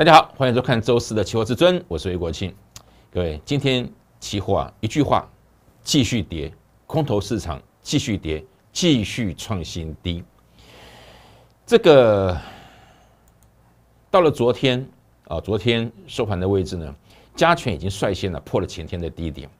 大家好，欢迎收看周四的期货之尊，我是魏国庆。各位，今天期货啊，一句话，继续跌，空头市场继续跌，继续创新低。这个到了昨天啊，昨天收盘的位置呢，加权已经率先呢破了前天的低点。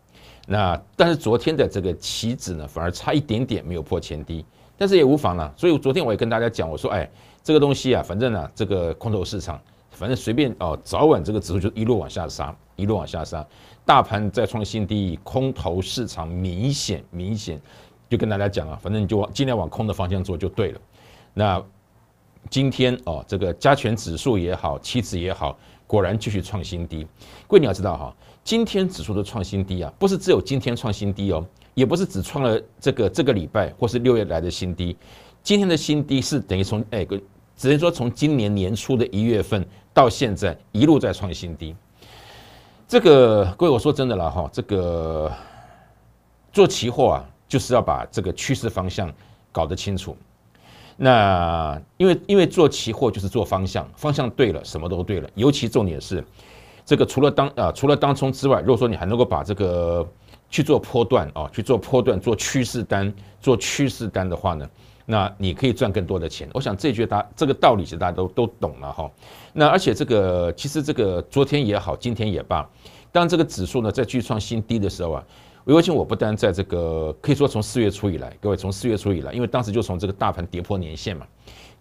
那但是昨天的这个棋子呢，反而差一点点没有破前低，但是也无妨了。所以昨天我也跟大家讲，我说，哎，这个东西啊，反正呢，这个空头市场。反正随便哦，早晚这个指数就一路往下杀，一路往下杀，大盘再创新低，空头市场明显明显，就跟大家讲啊，反正你就往尽量往空的方向做就对了。那今天哦，这个加权指数也好，期指也好，果然继续创新低。各位你要知道哈，今天指数的创新低啊，不是只有今天创新低哦，也不是只创了这个这个礼拜或是六月来的新低，今天的新低是等于从哎个，只能说从今年年初的一月份。到现在一路在创新低，这个各位我说真的了哈，这个做期货啊，就是要把这个趋势方向搞得清楚。那因为因为做期货就是做方向，方向对了什么都对了。尤其重点是，这个除了当啊除了当冲之外，如果说你还能够把这个去做波段啊，去做波段做趋势单做趋势单的话呢？那你可以赚更多的钱，我想这句大这个道理是大家都都懂了哈。那而且这个其实这个昨天也好，今天也罢，当这个指数呢在去创新低的时候啊，尤其我不单在这个可以说从四月初以来，各位从四月初以来，因为当时就从这个大盘跌破年线嘛，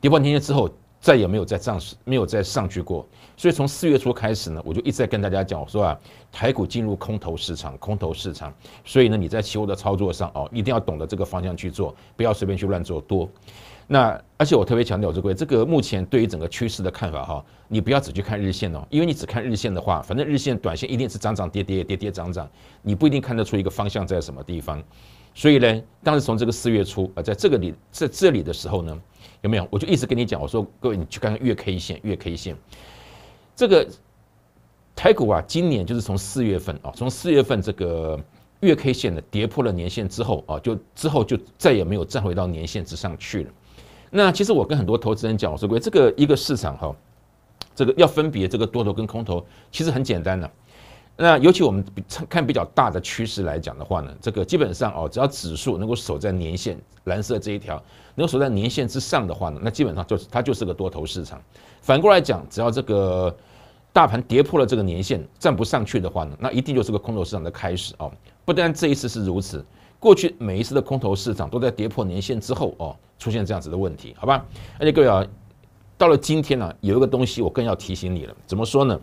跌破年线之后。再也没有再上，没有再上去过。所以从四月初开始呢，我就一直在跟大家讲，我说啊，台股进入空头市场，空头市场。所以呢，你在期货的操作上哦，一定要懂得这个方向去做，不要随便去乱做多。那而且我特别强调，这位，这个目前对于整个趋势的看法哈，你不要只去看日线哦，因为你只看日线的话，反正日线、短线一定是涨涨跌跌，跌跌涨涨，你不一定看得出一个方向在什么地方。所以呢，当时从这个四月初啊，在这个里在这里的时候呢。有没有？我就一直跟你讲，我说各位，你去看看月 K 线，月 K 线，这个台股啊，今年就是从四月份啊，从四月份这个月 K 线呢跌破了年线之后啊，就之后就再也没有站回到年线之上去了。那其实我跟很多投资人讲，我说各位，这个一个市场哈，这个要分别这个多头跟空头，其实很简单的。那尤其我们比看比较大的趋势来讲的话呢，这个基本上哦，只要指数能够守在年线蓝色这一条，能够守在年线之上的话呢，那基本上就是它就是个多头市场。反过来讲，只要这个大盘跌破了这个年线，站不上去的话呢，那一定就是个空头市场的开始哦。不单这一次是如此，过去每一次的空头市场都在跌破年线之后哦，出现这样子的问题，好吧？而且各位啊，到了今天呢，有一个东西我更要提醒你了，怎么说呢？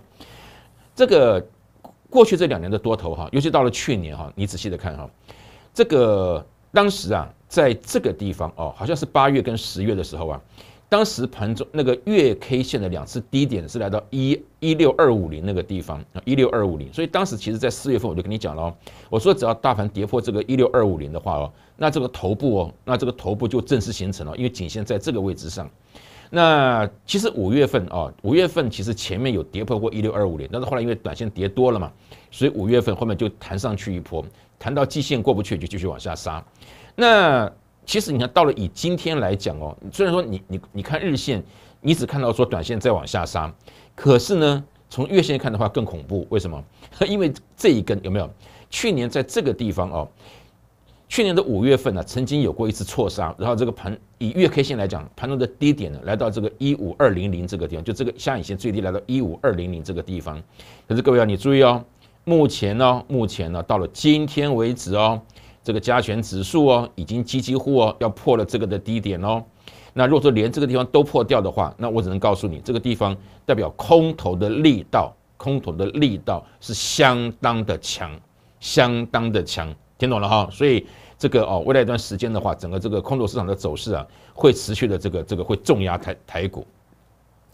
这个。过去这两年的多头哈，尤其到了去年哈，你仔细的看哈，这个当时啊，在这个地方哦，好像是八月跟十月的时候啊，当时盘中那个月 K 线的两次低点是来到一一六二五零那个地方啊，一六二五零，所以当时其实在四月份我就跟你讲了，我说只要大盘跌破这个一六二五零的话哦，那这个头部哦，那这个头部就正式形成了，因为颈线在这个位置上。那其实五月份啊，五月份其实前面有跌破过一六二五年，但是后来因为短线跌多了嘛，所以五月份后面就弹上去一波，弹到季线过不去就继续往下杀。那其实你看到了以今天来讲哦，虽然说你你你看日线，你只看到说短线在往下杀，可是呢，从月线看的话更恐怖，为什么？因为这一根有没有？去年在这个地方哦。去年的五月份呢，曾经有过一次挫伤，然后这个盘以月 K 线来讲，盘中的低点呢来到这个一五二零零这个地方，就这个下影线最低来到一五二零零这个地方。可是各位啊，你注意哦，目前呢，目前呢到了今天为止哦，这个加权指数哦已经几几乎哦要破了这个的低点哦。那如果说连这个地方都破掉的话，那我只能告诉你，这个地方代表空头的力道，空头的力道是相当的强，相当的强。听懂了哈，所以这个哦，未来一段时间的话，整个这个空头市场的走势啊，会持续的这个这个会重压台台股，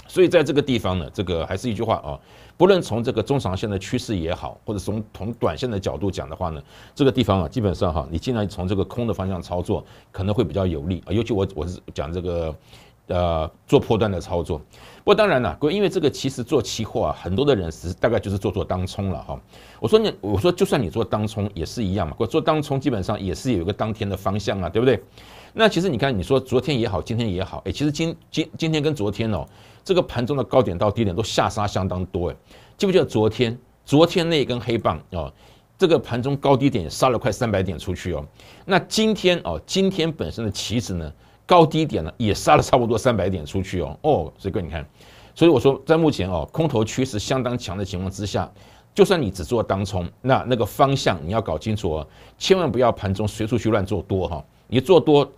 所以在这个地方呢，这个还是一句话啊，不论从这个中长线的趋势也好，或者从从短线的角度讲的话呢，这个地方啊，基本上哈，你既然从这个空的方向操作，可能会比较有利啊，尤其我我是讲这个。呃，做破段的操作，不过当然了，因为这个其实做期货啊，很多的人是大概就是做做当冲了哈。我说你，我说就算你做当冲也是一样嘛，我做当冲基本上也是有一个当天的方向啊，对不对？那其实你看，你说昨天也好，今天也好，哎，其实今今今天跟昨天哦，这个盘中的高点到低点都下杀相当多哎，记不记得昨天？昨天那根黑棒哦，这个盘中高低点杀了快三百点出去哦。那今天哦，今天本身的棋子呢？高低点呢也杀了差不多三百点出去哦哦，所以你看，所以我说在目前哦空头趋势相当强的情况之下，就算你只做当冲，那那个方向你要搞清楚哦，千万不要盘中随处去乱做多哈，你做多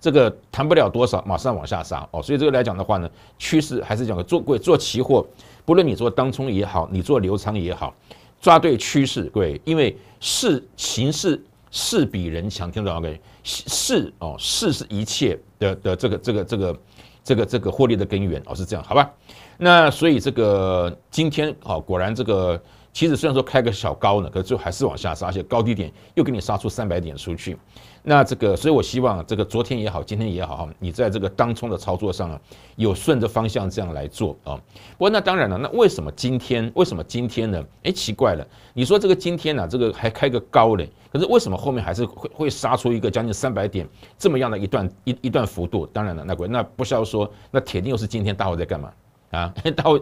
这个谈不了多少，马上往下杀哦。所以这个来讲的话呢，趋势还是讲做贵做期货，不论你做当冲也好，你做流仓也好，抓对趋势位，因为势形势势比人强，听懂没？是哦，是是一切的的这个这个这个这个这个获利的根源哦，是这样好吧？那所以这个今天哦，果然这个。其实虽然说开个小高呢，可是最后还是往下杀，而且高低点又给你杀出三百点出去。那这个，所以我希望这个昨天也好，今天也好，你在这个当冲的操作上呢，有顺着方向这样来做啊。不过那当然了，那为什么今天？为什么今天呢？哎，奇怪了，你说这个今天呢，这个还开个高嘞，可是为什么后面还是会会杀出一个将近三百点这么样的一段一一段幅度？当然了，那那不需要说，那铁定又是今天大伙在干嘛啊？大伙。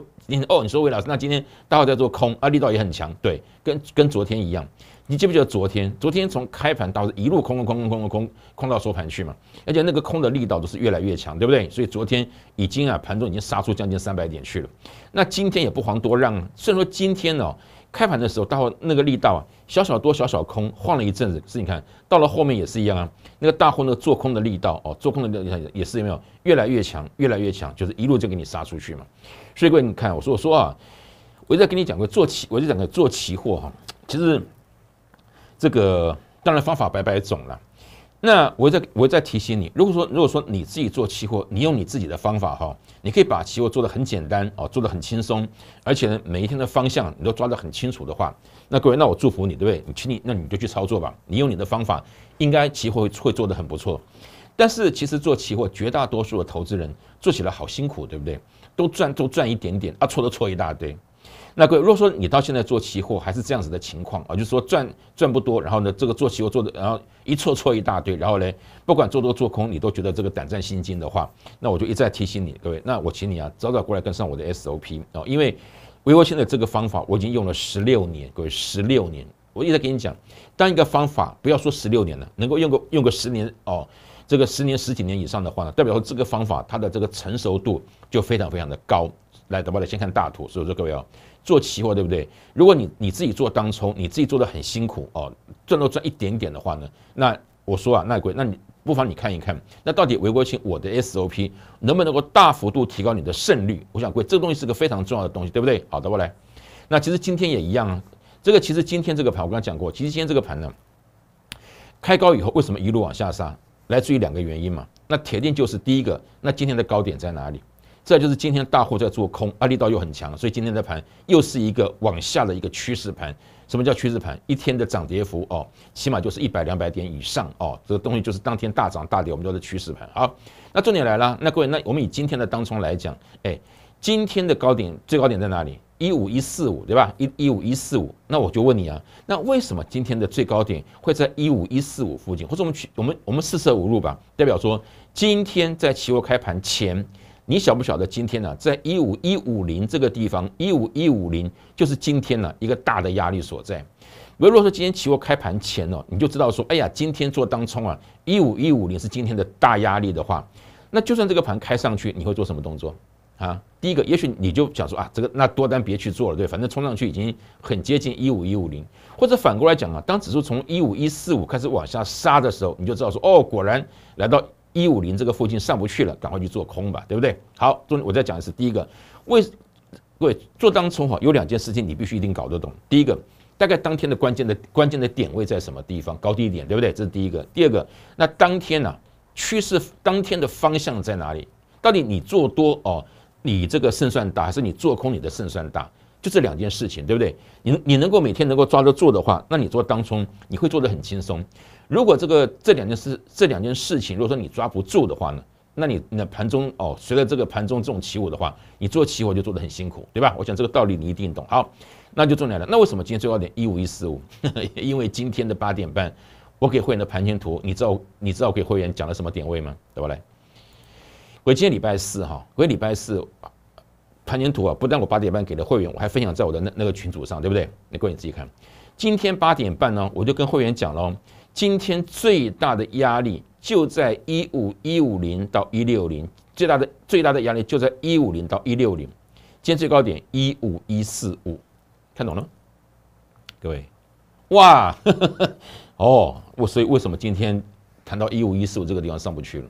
哦，你说魏老师，那今天大号在做空啊，力道也很强，对，跟跟昨天一样。你记不记得昨天？昨天从开盘到一路空空空空空空空到收盘去嘛，而且那个空的力道都是越来越强，对不对？所以昨天已经啊盘中已经杀出将近三百点去了，那今天也不遑多让，虽然说今天哦。开盘的时候，大货那个力道啊，小小多，小小空，晃了一阵子。是你看到了后面也是一样啊，那个大货那个做空的力道哦，做空的力量也也是没有越来越强，越来越强，就是一路就给你杀出去嘛。所以各位，你看，我说我说啊，我再跟你讲过，做期我就讲个做期货哈，其实这个当然方法百百种了。那我再我再提醒你，如果说如果说你自己做期货，你用你自己的方法哈，你可以把期货做得很简单哦，做得很轻松，而且呢，每一天的方向你都抓得很清楚的话，那各位，那我祝福你，对不对？你请你那你就去操作吧，你用你的方法，应该期货会会做得很不错。但是其实做期货，绝大多数的投资人做起来好辛苦，对不对？都赚都赚一点点，啊，错都错一大堆。那各位，如果说你到现在做期货还是这样子的情况，啊，就是说赚赚不多，然后呢，这个做期货做的，然后一错错一大堆，然后呢，不管做多做空，你都觉得这个胆战心惊的话，那我就一再提醒你，各位，那我请你啊，早早过来跟上我的 SOP 啊，因为微微现在这个方法我已经用了十六年，各位，十六年，我一直跟你讲，当一个方法不要说十六年了，能够用个用个十年哦，这个十年十几年以上的话呢，代表说这个方法它的这个成熟度就非常非常的高。来，等么来？先看大图，所以说各位啊。做期货对不对？如果你你自己做当冲，你自己做的很辛苦哦，赚都赚一点点的话呢，那我说啊，那贵，那你不妨你看一看，那到底韦国庆我的 SOP 能不能够大幅度提高你的胜率？我想贵，这个东西是个非常重要的东西，对不对？好的我来。那其实今天也一样，啊，这个其实今天这个盘我刚刚讲过，其实今天这个盘呢，开高以后为什么一路往下杀？来自于两个原因嘛。那铁定就是第一个，那今天的高点在哪里？再就是今天大货在做空啊，力道又很强，所以今天的盘又是一个往下的一个趋势盘。什么叫趋势盘？一天的涨跌幅哦，起码就是一百两百点以上哦，这个东西就是当天大涨大跌，我们叫做趋势盘啊。那重点来了，那各位，那我们以今天的当冲来讲，哎，今天的高点最高点在哪里？一五一四五，对吧？一一五一四五。那我就问你啊，那为什么今天的最高点会在一五一四五附近？或者我们去我们我们四舍五入吧，代表说今天在期货开盘前。你晓不晓得今天呢，在一五一五零这个地方，一五一五零就是今天呢一个大的压力所在。如果说今天期货开盘前哦，你就知道说，哎呀，今天做当冲啊，一五一五零是今天的大压力的话，那就算这个盘开上去，你会做什么动作啊？第一个，也许你就想说啊，这个那多单别去做了，对，反正冲上去已经很接近一五一五零。或者反过来讲啊，当指数从一五一四五开始往下杀的时候，你就知道说，哦，果然来到。一五零这个附近上不去了，赶快去做空吧，对不对？好，中我再讲的是第一个，为各位做当冲哈，有两件事情你必须一定搞得懂。第一个，大概当天的关键的关键的点位在什么地方，高低点，对不对？这是第一个。第二个，那当天呢，趋势当天的方向在哪里？到底你做多哦，你这个胜算大，还是你做空你的胜算大？就这两件事情，对不对？你你能够每天能够抓得住的话，那你做当冲你会做得很轻松。如果这个这两件事这两件事情，如果说你抓不住的话呢，那你那盘中哦，随着这个盘中这种起舞的话，你做期货就做的很辛苦，对吧？我想这个道理你一定懂。好，那就重点了。那为什么今天最高点一五一四五？因为今天的八点半，我给会员的盘前图，你知道你知道我给会员讲了什么点位吗？对不对？我今天礼拜四哈，我礼拜四盘前图啊，不但我八点半给了会员，我还分享在我的那那个群组上，对不对？你过你自己看。今天八点半呢，我就跟会员讲了。今天最大的压力就在一五一五零到一六零，最大的最大的压力就在一五零到一六零，今天最高点一五一四五，看懂了，各位，哇，哦，我所以为什么今天谈到一五一四五这个地方上不去了？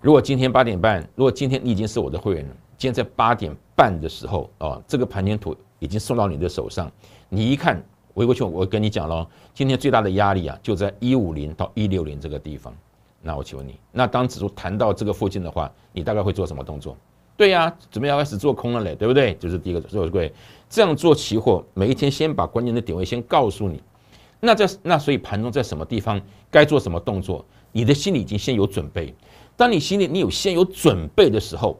如果今天八点半，如果今天你已经是我的会员，了，今天在八点半的时候啊，这个盘前图已经送到你的手上，你一看。回过去，我跟你讲了，今天最大的压力啊，就在一五零到一六零这个地方。那我请问你，那当指数谈到这个附近的话，你大概会做什么动作？对呀，准备要开始做空了嘞，对不对？就是第一个，各位这样做期货，每一天先把关键的点位先告诉你。那在那所以盘中在什么地方该做什么动作，你的心里已经先有准备。当你心里你有先有准备的时候，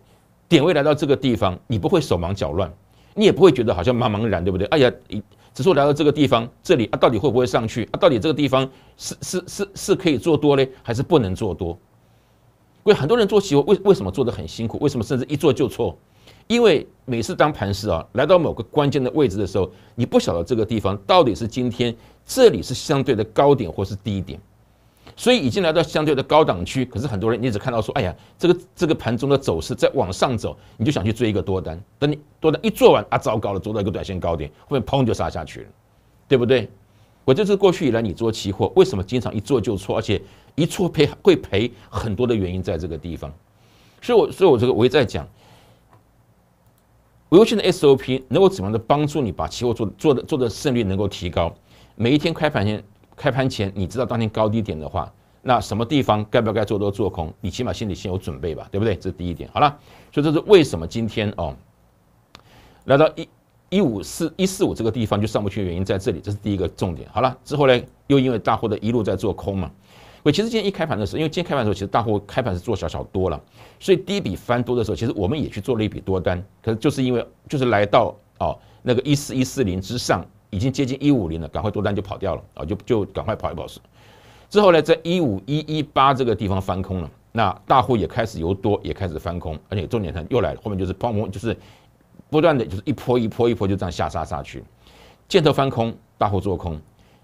点位来到这个地方，你不会手忙脚乱，你也不会觉得好像茫茫然，对不对？哎呀，一。指数来到这个地方，这里啊，到底会不会上去？啊，到底这个地方是是是是可以做多嘞，还是不能做多？为很多人做期货，为为什么做的很辛苦？为什么甚至一做就错？因为每次当盘势啊，来到某个关键的位置的时候，你不晓得这个地方到底是今天这里是相对的高点，或是低点。所以已经来到相对的高档区，可是很多人你只看到说，哎呀，这个这个盘中的走势在往上走，你就想去追一个多单，等你多单一做完啊，糟糕了，走到一个短线高点，后面砰就杀下去了，对不对？我这次过去以来，你做期货为什么经常一做就错，而且一错赔会赔很多的原因在这个地方，所以我所以我这个我也在讲，我用现在 SOP 能够怎么样的帮助你把期货做做的做的胜率能够提高，每一天开盘前。开盘前，你知道当天高低点的话，那什么地方该不该做多做空，你起码心里先有准备吧，对不对？这是第一点。好了，所以这是为什么今天哦来到一一五四一四五这个地方就上不去的原因在这里，这是第一个重点。好了，之后呢又因为大货的一路在做空嘛，我其实今天一开盘的时候，因为今天开盘的时候其实大货开盘是做小小多了，所以第一笔翻多的时候，其实我们也去做了一笔多单，可是就是因为就是来到哦那个一四一四零之上。已经接近一五零了，赶快多单就跑掉了啊！就就赶快跑一跑十。之后呢，在一五一一八这个地方翻空了，那大户也开始由多，也开始翻空，而且重点它又来了，后面就是泡沫，就是不断的就是一波一波一波就这样下杀杀去。箭头翻空，大户做空；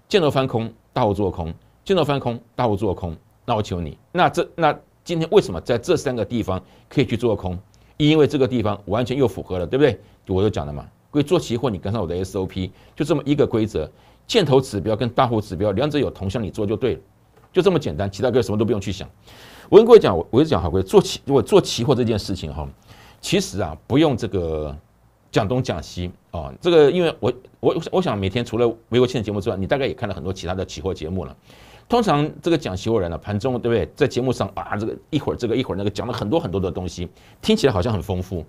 箭头翻空，大户做空；箭头翻空，大户做空。那我求你，那这那今天为什么在这三个地方可以去做空？因为这个地方完全又符合了，对不对？我就讲了嘛。会做期货，你跟上我的 SOP，就这么一个规则。箭头指标跟大户指标两者有同向，你做就对了，就这么简单，其他各位什么都不用去想。我跟各位讲，我直讲好贵做期，如果做期货这件事情哈，其实啊不用这个讲东讲西啊，这个因为我我我想每天除了美国庆的节目之外，你大概也看了很多其他的期货节目了。通常这个讲期货人呢，盘中对不对？在节目上啊，这个一会儿这个一会儿那个讲了很多很多的东西，听起来好像很丰富。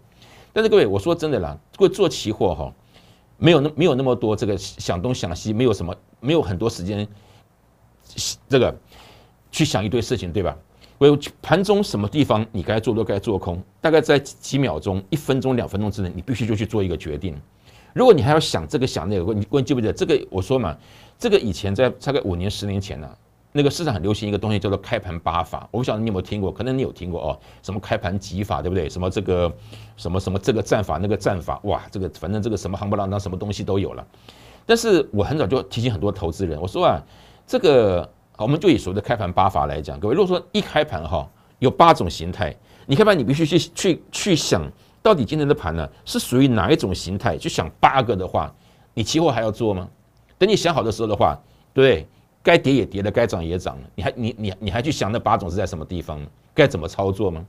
但是各位，我说真的啦，各位做期货哈，没有那没有那么多这个想东想西，没有什么没有很多时间，这个去想一堆事情，对吧？我盘中什么地方你该做多该做空，大概在几秒钟、一分钟、两分钟之内，你必须就去做一个决定。如果你还要想这个想那个，你你记不记得这个？我说嘛，这个以前在大概五年十年前呢。那个市场很流行一个东西叫做开盘八法，我不晓得你有没有听过，可能你有听过哦，什么开盘几法，对不对？什么这个，什么什么这个战法那个战法，哇，这个反正这个什么行不浪当，什么东西都有了。但是我很早就提醒很多投资人，我说啊，这个我们就以所谓的开盘八法来讲，各位如果说一开盘哈有八种形态，你开盘你必须去去去想到底今天的盘呢是属于哪一种形态，去想八个的话，你期货还要做吗？等你想好的时候的话，对。该跌也跌了，该涨也涨了，你还你你你还去想那八种是在什么地方该怎么操作吗？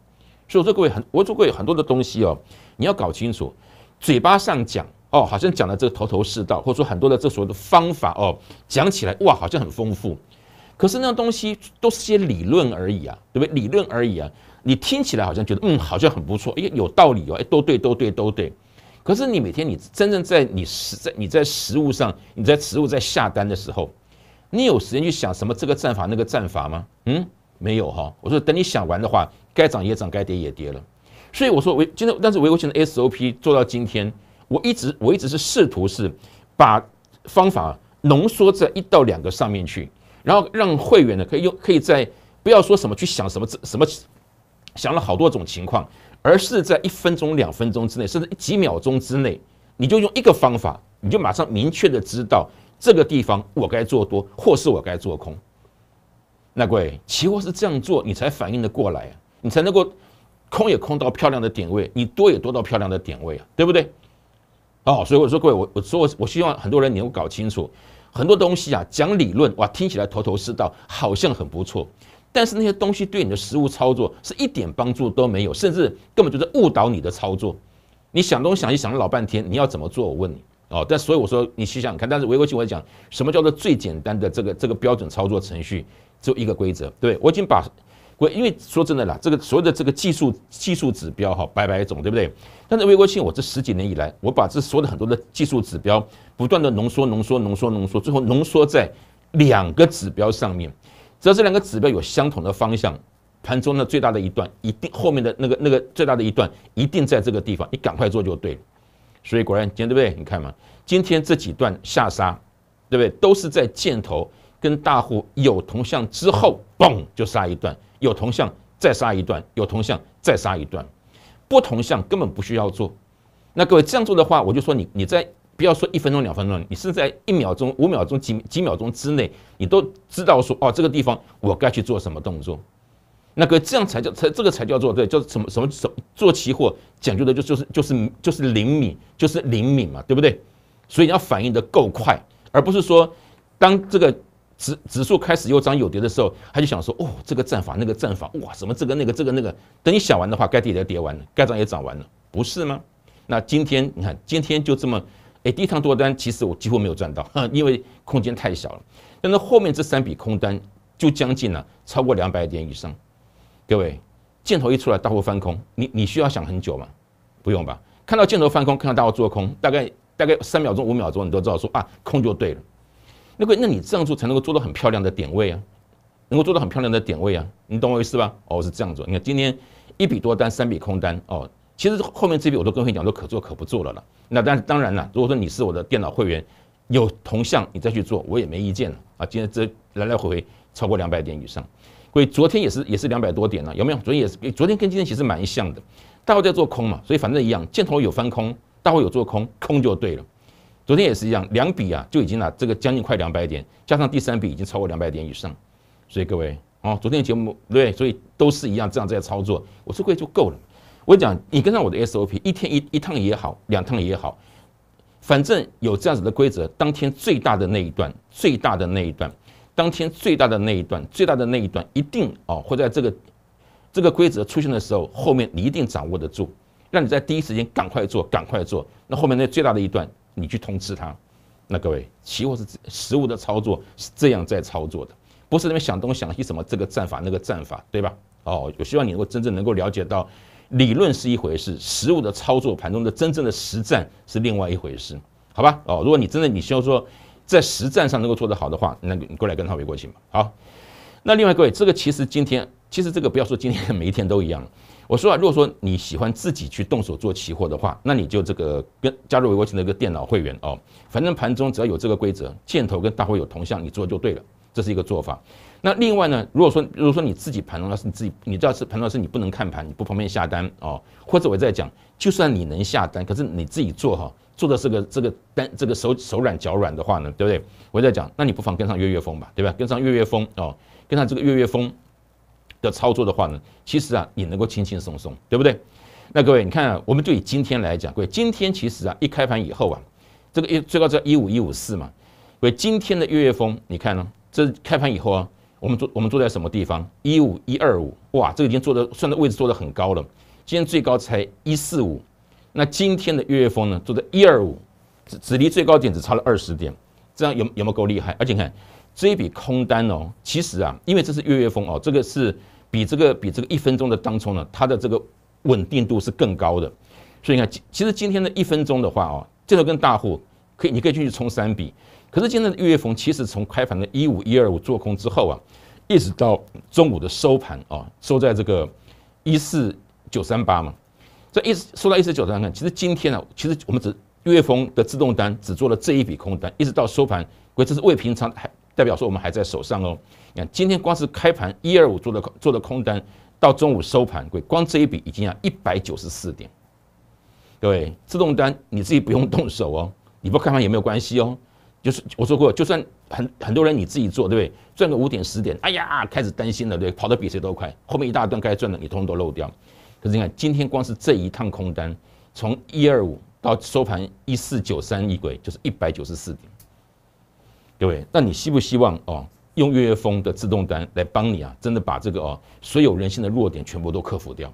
所以我说各位很，我说各位很多的东西哦，你要搞清楚，嘴巴上讲哦，好像讲的这头头是道，或者说很多的这所谓的方法哦，讲起来哇，好像很丰富，可是那东西都是些理论而已啊，对不对？理论而已啊，你听起来好像觉得嗯，好像很不错，哎，有道理哦，哎，都对都对都对，可是你每天你真正在你实在你在实物上你在实物在下单的时候。你有时间去想什么这个战法那个战法吗？嗯，没有哈。我说等你想完的话，该涨也涨，该跌也跌了。所以我说，我今天，但是我有前的 SOP 做到今天，我一直我一直是试图是把方法浓缩在一到两个上面去，然后让会员呢可以用可以在不要说什么去想什么什么想了好多种情况，而是在一分钟两分钟之内，甚至几秒钟之内，你就用一个方法，你就马上明确的知道。这个地方我该做多，或是我该做空？那各位，期货是这样做，你才反应的过来，你才能够空也空到漂亮的点位，你多也多到漂亮的点位啊，对不对？哦，所以我说各位，我我说我希望很多人你要搞清楚，很多东西啊，讲理论哇，听起来头头是道，好像很不错，但是那些东西对你的实物操作是一点帮助都没有，甚至根本就是误导你的操作。你想东想西想了老半天，你要怎么做？我问你。哦，但所以我说你细想看，但是微国庆我讲什么叫做最简单的这个这个标准操作程序，只有一个规则，对我已经把规，因为说真的啦，这个所有的这个技术技术指标哈，百百种，对不对？但是微国庆，我这十几年以来，我把这所有的很多的技术指标不断的浓缩浓缩浓缩浓缩，最后浓缩在两个指标上面，只要这两个指标有相同的方向，盘中的最大的一段一定后面的那个那个最大的一段一定在这个地方，你赶快做就对了。所以果然，今天对不对？你看嘛，今天这几段下杀，对不对？都是在箭头跟大户有同向之后，嘣就杀一段；有同向再杀一段；有同向再杀一段。不同向根本不需要做。那各位这样做的话，我就说你你在不要说一分钟、两分钟，你是在一秒钟、五秒钟、几几秒钟之内，你都知道说哦，这个地方我该去做什么动作。那个这样才叫才这个才叫做对叫什么什么什做期货讲究的就就是就是就是灵敏就是灵敏嘛对不对？所以要反应的够快，而不是说当这个指指数开始又涨又跌的时候，他就想说哦这个战法那个战法哇什么这个那个这个那个等你想完的话，该跌的跌完了，该涨也涨完了，不是吗？那今天你看今天就这么哎一趟多单，其实我几乎没有赚到，因为空间太小了。但是后面这三笔空单就将近呢超过两百点以上。各位，箭头一出来，大户翻空，你你需要想很久吗？不用吧，看到箭头翻空，看到大户做空，大概大概三秒钟五秒钟，你都知道说啊，空就对了。那个，那你这样做才能够做到很漂亮的点位啊，能够做到很漂亮的点位啊，你懂我意思吧？哦，是这样做。你看今天一笔多单，三笔空单，哦，其实后面这笔我都跟会讲，都可做可不做了了。那但当然了，如果说你是我的电脑会员，有同向，你再去做，我也没意见了啊。今天这来来回回超过两百点以上。所以昨天也是也是两百多点呢，有没有？昨天也是，昨天跟今天其实蛮像的，大伙在做空嘛，所以反正一样，箭头有翻空，大伙有做空，空就对了。昨天也是一样，两笔啊就已经了，这个将近快两百点，加上第三笔已经超过两百点以上。所以各位，哦，昨天节目对，所以都是一样这样在操作，我说够就够了。我讲你跟上我的 SOP，一天一一趟也好，两趟也好，反正有这样子的规则，当天最大的那一段，最大的那一段。当天最大的那一段，最大的那一段一定哦会在这个这个规则出现的时候，后面你一定掌握得住，让你在第一时间赶快做，赶快做。那后面那最大的一段，你去通知他。那各位，期货是实物的操作，是这样在操作的，不是那么想东想西什么这个战法那个战法，对吧？哦，我希望你能够真正能够了解到，理论是一回事，实物的操作盘中的真正的实战是另外一回事，好吧？哦，如果你真的，你需要说。在实战上能够做得好的话，那你过来跟他围过去好，那另外各位，这个其实今天，其实这个不要说今天，每一天都一样。我说啊，如果说你喜欢自己去动手做期货的话，那你就这个跟加入围国琴的一个电脑会员哦。反正盘中只要有这个规则，箭头跟大会有同向，你做就对了，这是一个做法。那另外呢，如果说如果说你自己盘中要是你自己，你知道是盘中是你不能看盘，你不方便下单哦，或者我在讲，就算你能下单，可是你自己做哈。做的这个这个单这个手手软脚软的话呢，对不对？我在讲，那你不妨跟上月月风吧，对吧？跟上月月风哦，跟上这个月月风的操作的话呢，其实啊，你能够轻轻松松，对不对？那各位，你看，我们就以今天来讲，各位，今天其实啊，一开盘以后啊，这个一最高在一五一五四嘛。各位，今天的月月风，你看呢？这开盘以后啊，我们做我们坐在什么地方？一五一二五，哇，这已经做的算的位置做的很高了。今天最高才一四五。那今天的月月峰呢，做在一二五，只只离最高点只差了二十点，这样有有没有够厉害？而且你看这一笔空单哦，其实啊，因为这是月月峰哦，这个是比这个比这个一分钟的当中呢，它的这个稳定度是更高的。所以你看其实今天的一分钟的话哦，这个跟大户可以你可以进去冲三笔，可是今天的月月峰其实从开盘的一五一二五做空之后啊，一直到中午的收盘啊，收在这个一四九三八嘛。这一说到一十九单看，其实今天呢，其实我们只月峰的自动单只做了这一笔空单，一直到收盘，为这是未平仓，还代表说我们还在手上哦。你看今天光是开盘一二五做的做的空单，到中午收盘贵光这一笔已经要一百九十四点，各位自动单你自己不用动手哦，你不看看也没有关系哦？就是我说过，就算很很多人你自己做，对不对？赚个五点十点，哎呀，开始担心了，对，跑得比谁都快，后面一大段该赚的你通通都漏掉。可是你看，今天光是这一趟空单，从一二五到收盘一四九三一轨，就是一百九十四点，各位，那你希不希望哦，用月月风的自动单来帮你啊？真的把这个哦，所有人性的弱点全部都克服掉。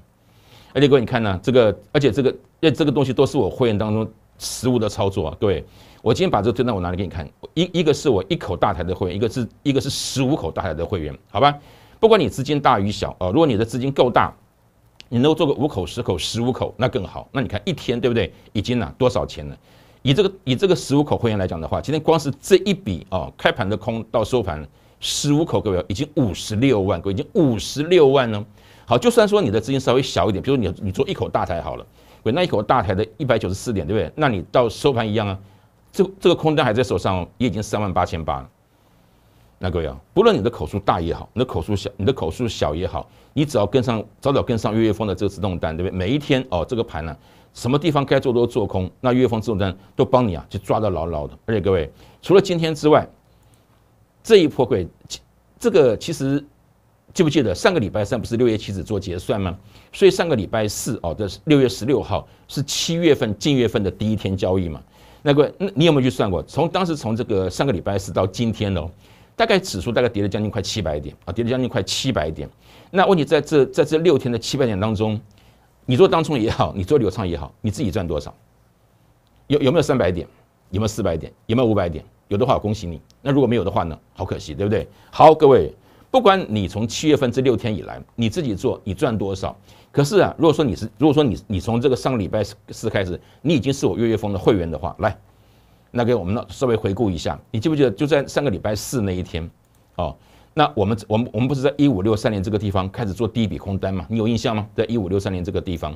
而且各位，你看呢，这个而且这个这这个东西都是我会员当中实物的操作，啊。对。我今天把这个，推单我拿来给你看。一一个是我一口大台的会员，一个是一个是十五口大台的会员，好吧？不管你资金大与小啊，如果你的资金够大。你能够做个五口、十口、十五口，那更好。那你看一天对不对？已经呢多少钱了？以这个以这个十五口会员来讲的话，今天光是这一笔啊，开盘的空到收盘十五口，各位已经五十六万各位已经五十六万呢。好，就算说你的资金稍微小一点，比如你你做一口大台好了，喂，那一口大台的一百九十四点，对不对？那你到收盘一样啊，这这个空单还在手上，也已经三万八千八了。那各位啊，不论你的口数大也好，你的口数小，你的口数小也好。你只要跟上，早早跟上月月峰的这个自动单，对不对？每一天哦，这个盘呢，什么地方该做都做空，那月月峰自动单都帮你啊，就抓得牢牢的。而且各位，除了今天之外，这一波会，这个其实记不记得上个礼拜三不是六月七日做结算吗？所以上个礼拜四哦，这是六月十六号是七月份、近月份的第一天交易嘛？那个，那你有没有去算过？从当时从这个上个礼拜四到今天哦，大概指数大概跌了将近快七百点啊，跌了将近快七百点。那问题在这，在这六天的七百点当中，你做当中也好，你做流畅也好，你自己赚多少？有有没有三百点？有没有四百点？有没有五百点？有的话恭喜你。那如果没有的话呢？好可惜，对不对？好，各位，不管你从七月份这六天以来，你自己做你赚多少。可是啊，如果说你是如果说你你从这个上个礼拜四开始，你已经是我月月峰的会员的话，来，那给我们呢稍微回顾一下，你记不记得就在上个礼拜四那一天，哦。那我们我们我们不是在一五六三年这个地方开始做第一笔空单嘛？你有印象吗？在一五六三年这个地方，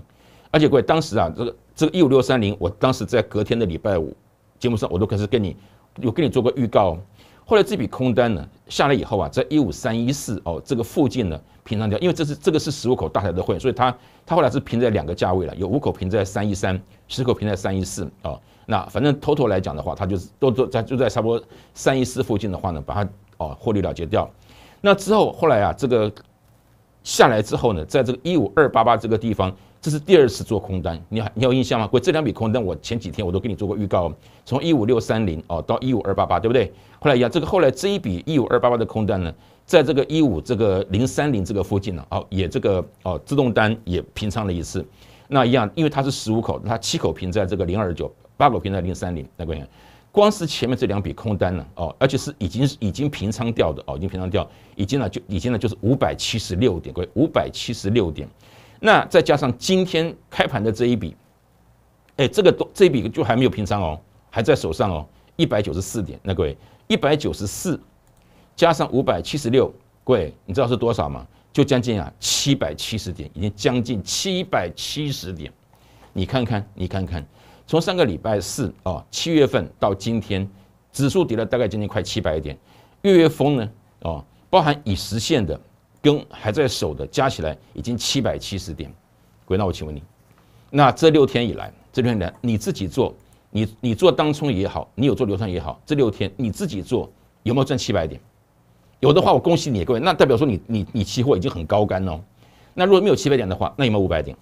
而且各位当时啊，这个这个一五六三零，我当时在隔天的礼拜五节目上，我都开始跟你有跟你做过预告。后来这笔空单呢下来以后啊，在一五三一四哦这个附近呢平仓掉，因为这是这个是十五口大台的会，所以它它后来是平在两个价位了，有五口平在三一三，十口平在三一四哦。那反正偷偷来讲的话，它就是都都在就在差不多三一四附近的话呢，把它哦获利了结掉了。那之后，后来啊，这个下来之后呢，在这个一五二八八这个地方，这是第二次做空单，你你有印象吗？过这两笔空单，我前几天我都给你做过预告，从一五六三零哦到一五二八八，对不对？后来一样，这个后来这一笔一五二八八的空单呢，在这个一五这个零三零这个附近呢，哦也这个哦自动单也平仓了一次，那一样，因为它是十五口，它七口平在这个零二九，八口平在零三零，那过一光是前面这两笔空单呢，哦，而且是已经已经平仓掉的哦，已经平仓掉，已经呢就已经呢就是五百七十六点，各位，五百七十六点，那再加上今天开盘的这一笔，哎，这个都这一笔就还没有平仓哦，还在手上哦，一百九十四点，那各位，一百九十四加上五百七十六，各位，你知道是多少吗？就将近啊七百七十点，已经将近七百七十点，你看看，你看看。从上个礼拜四啊，七月份到今天，指数跌了大概将近快七百点，月月峰呢啊，包含已实现的跟还在守的加起来已经七百七十点。各位，那我请问你，那这六天以来，这六天以来你自己做，你你做当冲也好，你有做流仓也好，这六天你自己做有没有赚七百点？有的话我恭喜你，各位，那代表说你你你期货已经很高杆哦。那如果没有七百点的话，那有没有五百点？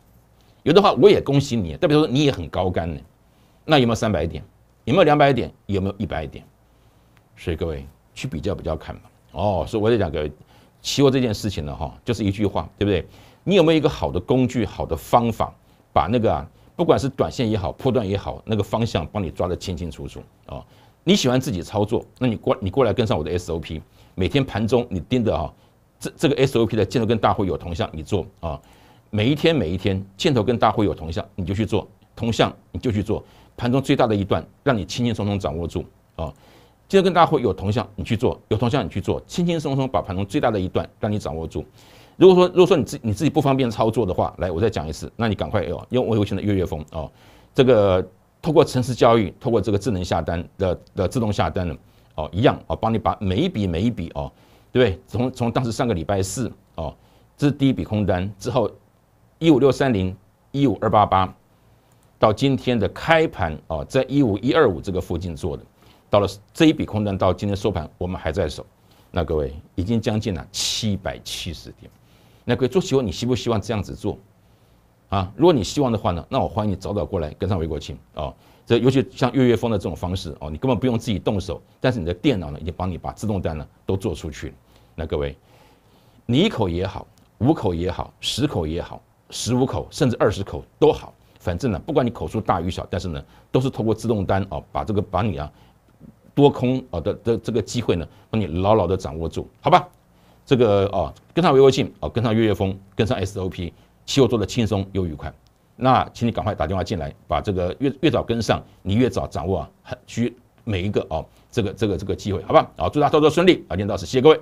有的话，我也恭喜你。再比如说，你也很高干呢，那有没有三百点？有没有两百点？有没有一百点？所以各位去比较比较看嘛。哦，所以我在讲个期货这件事情呢，哈，就是一句话，对不对？你有没有一个好的工具、好的方法，把那个啊，不管是短线也好、破段也好，那个方向帮你抓得清清楚楚啊？你喜欢自己操作，那你过你过来跟上我的 SOP，每天盘中你盯着啊，这这个 SOP 的进度跟大会有同向，你做啊。每一天，每一天，箭头跟大会有同向，你就去做；同向你就去做。盘中最大的一段，让你轻轻松松掌握住。啊。箭头跟大会有同向，你去做；有同向你去做，轻轻松松把盘中最大的一段让你掌握住。如果说，如果说你自你自己不方便操作的话，来，我再讲一次，那你赶快哦，用我微信的月月风哦。这个通过城市教育，通过这个智能下单的的自动下单的哦，一样哦，帮你把每一笔每一笔哦，对不对？从从当时上个礼拜四哦，这是第一笔空单之后。一五六三零，一五二八八，到今天的开盘啊，在一五一二五这个附近做的，到了这一笔空单到今天收盘我们还在手，那各位已经将近了七百七十点，那各位做期货你希不希望这样子做？啊，如果你希望的话呢，那我欢迎你早早过来跟上韦国庆啊，这尤其像月月峰的这种方式哦，你根本不用自己动手，但是你的电脑呢已经帮你把自动单呢都做出去了，那各位，你一口也好，五口也好，十口也好。十五口甚至二十口都好，反正呢，不管你口数大与小，但是呢，都是通过自动单啊，把这个把你啊多空啊的的这个机会呢，把你牢牢的掌握住，好吧？这个哦，跟上微微信哦，跟上月月风，跟上 SOP，期货做的轻松又愉快。那请你赶快打电话进来，把这个越越早跟上，你越早掌握啊，很去每一个哦，这个这个这个机会，好吧？好，祝大家操作顺利，啊，今天到此，谢谢各位。